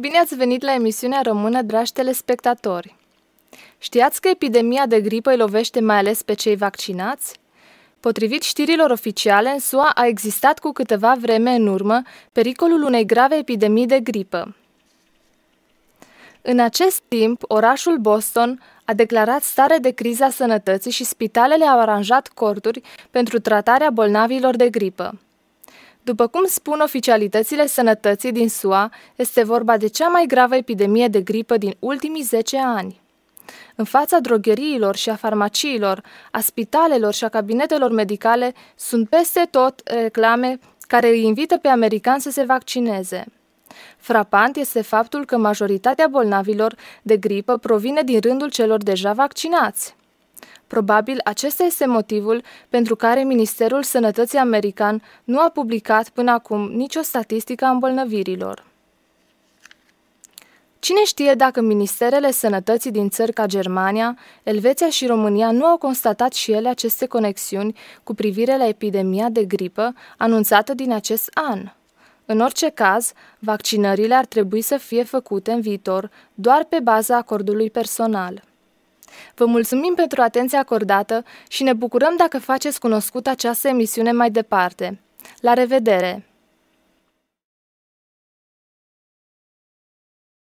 Bine ați venit la emisiunea Română, dragi telespectatori! Știați că epidemia de gripă îi lovește mai ales pe cei vaccinați? Potrivit știrilor oficiale, în SUA a existat cu câteva vreme în urmă pericolul unei grave epidemii de gripă. În acest timp, orașul Boston a declarat stare de criza sănătății și spitalele au aranjat corturi pentru tratarea bolnavilor de gripă. După cum spun oficialitățile sănătății din SUA, este vorba de cea mai gravă epidemie de gripă din ultimii 10 ani. În fața drogheriilor și a farmaciilor, a spitalelor și a cabinetelor medicale, sunt peste tot reclame care îi invită pe americani să se vaccineze. Frapant este faptul că majoritatea bolnavilor de gripă provine din rândul celor deja vaccinați. Probabil acesta este motivul pentru care Ministerul Sănătății American nu a publicat până acum nicio statistică a îmbolnăvirilor. Cine știe dacă ministerele sănătății din țări ca Germania, Elveția și România nu au constatat și ele aceste conexiuni cu privire la epidemia de gripă anunțată din acest an? În orice caz, vaccinările ar trebui să fie făcute în viitor doar pe baza acordului personal. Vă mulțumim pentru atenția acordată și ne bucurăm dacă faceți cunoscut această emisiune mai departe. La revedere!